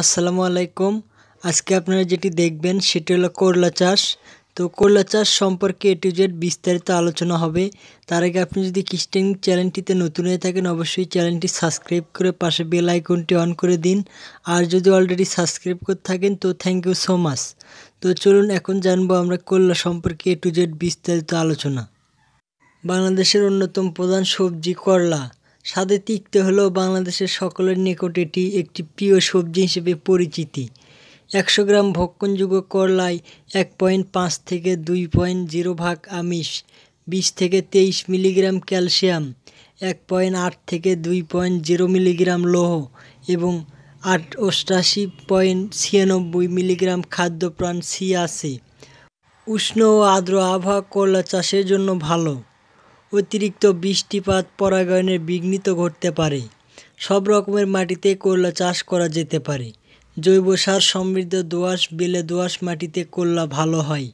আসসালামু আলাইকুম আজকে আপনারা যেটি দেখবেন সেটি হলো করলা চাষ তো করলা চাষ সম্পর্কে এ টু জেড বিস্তারিত আলোচনা হবে তার আগে আপনি যদি খ্রিস্টান চ্যানেলটিতে নতুন হয়ে থাকেন অবশ্যই চ্যানেলটি সাবস্ক্রাইব করে পাশে বেল আইকনটি অন করে দিন আর যদি অলরেডি সাবস্ক্রাইব করে থাকেন তো থ্যাংক ইউ সো মাচ তো চলুন এখন জানবো আমরা করলা সম্পর্কে এ টু জেড বিস্তারিত আলোচনা বাংলাদেশের অন্যতম প্রধান সবজি করলা স্বাদে তিক্ত হলেও বাংলাদেশের সকলের নিকট এটি একটি প্রিয় সবজি হিসেবে পরিচিতি একশো গ্রাম ভক্ষণযোগ্য করলায় এক পয়েন্ট পাঁচ থেকে দুই পয়েন্ট জিরো ভাগ আমিষ বিশ থেকে তেইশ মিলিগ্রাম ক্যালসিয়াম এক পয়েন্ট আট থেকে দুই পয়েন্ট জিরো মিলিগ্রাম লোহ এবং আট অষ্টাশি পয়েন্ট ছিয়ানব্বই মিলিগ্রাম খাদ্যপ্রাণ সি আছে উষ্ণ ও আর্দ্র আবহাওয়া করলা চাষের জন্য ভালো অতিরিক্ত বৃষ্টিপাত পরাগায়নের বিঘ্নিত ঘটতে পারে সব রকমের মাটিতে করলা চাষ করা যেতে পারে জৈব সার সমৃদ্ধ দোআঁশ বেলে দোআঁশ মাটিতে করলা ভালো হয়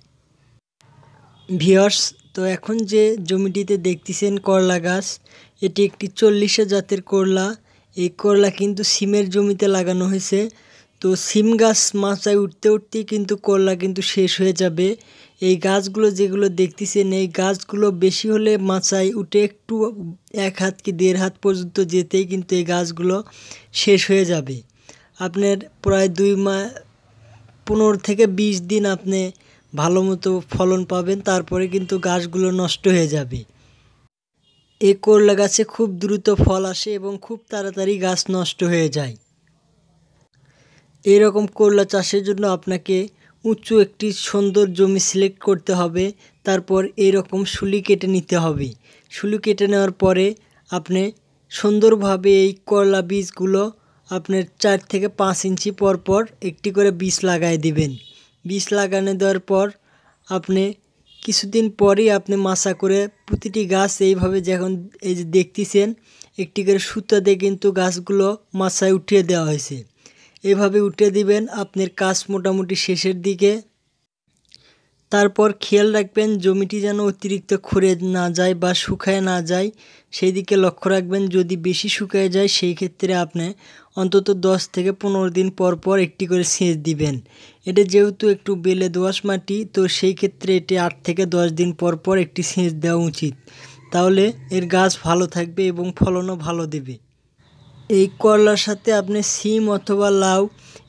ভিয়ার্স তো এখন যে জমিটিতে দেখতেছেন করলা গাছ এটি একটি চল্লিশে জাতের করলা এই করলা কিন্তু সিমের জমিতে লাগানো হয়েছে তো সিম গাছ মাচায় উঠতে উঠতেই কিন্তু করলা কিন্তু শেষ হয়ে যাবে এই গাছগুলো যেগুলো দেখতেছেন এই গাছগুলো বেশি হলে মাচায় উঠে একটু এক হাত কি দেড় হাত পর্যন্ত যেতেই কিন্তু এই গাছগুলো শেষ হয়ে যাবে আপনার প্রায় দুই মা পনেরো থেকে ২০ দিন আপনি ভালো মতো ফলন পাবেন তারপরে কিন্তু গাছগুলো নষ্ট হয়ে যাবে এই করলা গাছে খুব দ্রুত ফল আসে এবং খুব তাড়াতাড়ি গাছ নষ্ট হয়ে যায় এরকম করলা চাষের জন্য আপনাকে উঁচু একটি সুন্দর জমি সিলেক্ট করতে হবে তারপর এরকম শুলি কেটে নিতে হবে শুলি কেটে নেওয়ার পরে আপনি সুন্দরভাবে এই করলা বীজগুলো আপনার চার থেকে পাঁচ ইঞ্চি পর পর একটি করে বীজ লাগায় দিবেন বীজ লাগানো দেওয়ার পর আপনি কিছুদিন পরই আপনি মাসা করে প্রতিটি গাছ এইভাবে যখন এই যে দেখতেছেন একটি করে সুতা দিয়ে কিন্তু গাছগুলো মাসায় উঠিয়ে দেওয়া হয়েছে এভাবে উঠে দিবেন আপনার কাজ মোটামুটি শেষের দিকে তারপর খেয়াল রাখবেন জমিটি যেন অতিরিক্ত ক্ষরে না যায় বা শুকায় না যায় সেই দিকে লক্ষ্য রাখবেন যদি বেশি শুকায় যায় সেই ক্ষেত্রে আপনি অন্তত 10 থেকে পনেরো দিন পর পর একটি করে সেচ দিবেন এটা যেহেতু একটু বেলে দোয়াশ মাটি তো সেই ক্ষেত্রে এটি আট থেকে দশ দিন পর পর একটি সেচ দেওয়া উচিত তাহলে এর গাছ ভালো থাকবে এবং ফলনও ভালো দেবে এই করলার সাথে আপনি সিম অথবা লাউ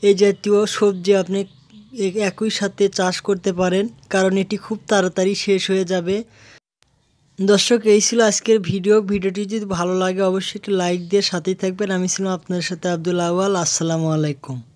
এই জাতীয় সবজি আপনি একই সাথে চাষ করতে পারেন কারণ এটি খুব তাড়াতাড়ি শেষ হয়ে যাবে দর্শক এই ছিল আজকের ভিডিও ভিডিওটি যদি ভালো লাগে অবশ্যই একটি লাইক দিয়ে সাথেই থাকবেন আমি ছিলাম আপনার সাথে আব্দুল আওয়াল আসসালামু আলাইকুম